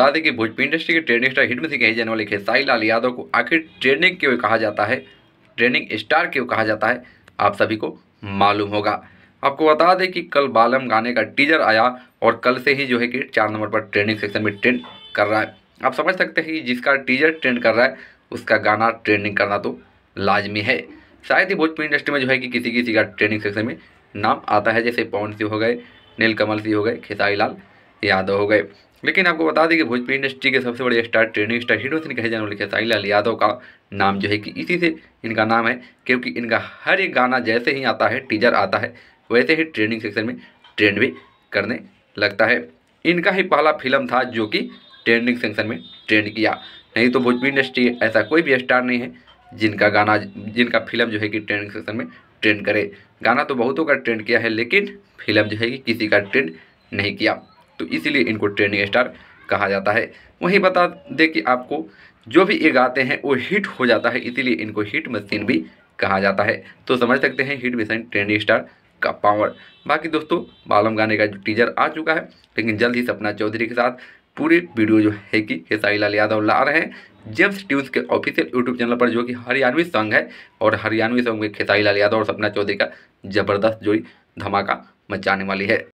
बता दें कि भोजपुरी इंडस्ट्री के ट्रेनिंग स्टार हिट में से कही जाने वाले खेसाई लाल यादव को आखिर ट्रेनिंग क्यों कहा जाता है ट्रेनिंग स्टार क्यों कहा जाता है आप सभी को मालूम होगा आपको बता दें कि कल बालम गाने का टीजर आया और कल से ही जो है कि चार नंबर पर ट्रेंडिंग सेक्शन में ट्रेंड कर रहा है आप समझ सकते हैं कि जिसका टीजर ट्रेंड कर रहा है उसका गाना ट्रेंडिंग करना तो लाजमी है शायद ही भोजपुरी इंडस्ट्री में जो है कि किसी किसी का ट्रेंडिंग सेक्शन में नाम आता है जैसे पवन सिंह हो गए नीलकमल सिंह हो गए खेसाई लाल यादव हो गए लेकिन आपको बता दें कि भोजपुरी इंडस्ट्री के सबसे बड़े स्टार ट्रेनिंग स्टार हीरो से कहे जाने वाले खेसारी लाल यादव का नाम जो है कि इसी से इनका नाम है क्योंकि इनका हर एक गाना जैसे ही आता है टीजर आता है वैसे ही ट्रेनिंग सेक्शन में ट्रेंड भी करने लगता है इनका ही पहला फिल्म था जो कि ट्रेंडिंग सेक्शन में ट्रेंड किया नहीं तो भोजपुरी इंडस्ट्री ऐसा कोई भी स्टार नहीं है जिनका गाना जिनका फिल्म जो है कि ट्रेंडिंग सेक्शन में ट्रेंड करे गाना तो बहुतों का ट्रेंड किया है लेकिन फिल्म जो है कि किसी का ट्रेंड नहीं किया तो इसीलिए इनको ट्रेनिंग स्टार कहा जाता है वहीं बता दे कि आपको जो भी ये गाते हैं वो हिट हो जाता है इसीलिए इनको हिट मशीन भी कहा जाता है तो समझ सकते हैं हिट मशीन ट्रेनिंग स्टार का पावर बाकी दोस्तों बालम गाने का टीजर आ चुका है लेकिन जल्द ही सपना चौधरी के साथ पूरे वीडियो जो है कि खेसारी लाल यादव ला रहे हैं जेम्स ट्यूज के ऑफिशियल यूट्यूब चैनल पर जो कि हरियाणवी सॉन्ग है और हरियाणवी सॉन्ग में खेसारी लाल यादव और सपना चौधरी का जबरदस्त जोड़ी धमाका मचाने वाली है